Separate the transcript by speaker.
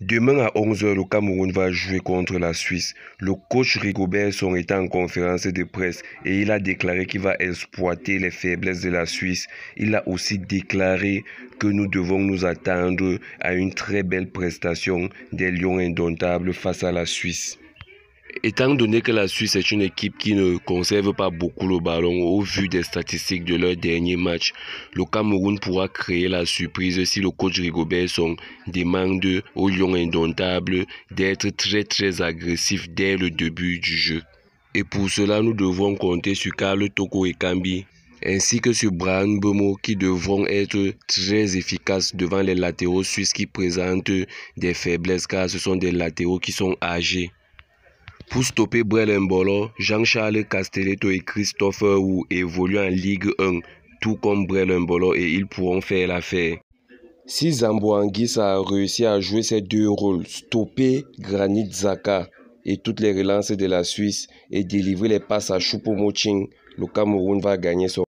Speaker 1: Demain à 11h, le Cameroun va jouer contre la Suisse. Le coach Rigobertson est en conférence de presse et il a déclaré qu'il va exploiter les faiblesses de la Suisse. Il a aussi déclaré que nous devons nous attendre à une très belle prestation des Lions indomptables face à la Suisse étant donné que la Suisse est une équipe qui ne conserve pas beaucoup le ballon au vu des statistiques de leur dernier match, le Cameroun pourra créer la surprise si le coach Rigobertson demande au Lion indomptable d'être très très agressif dès le début du jeu. Et pour cela, nous devons compter sur Karl Toko et Kambi, ainsi que sur Brian Bemo qui devront être très efficaces devant les latéraux suisses qui présentent des faiblesses car ce sont des latéraux qui sont âgés. Pour stopper Brelembolo, Jean-Charles Castelletto et Christopher Wu évoluent en Ligue 1, tout comme Brelembolo et ils pourront faire l'affaire. Si Zambo a réussi à jouer ces deux rôles, stopper Granit Zaka et toutes les relances de la Suisse et délivrer les passes à choupo le Cameroun va gagner son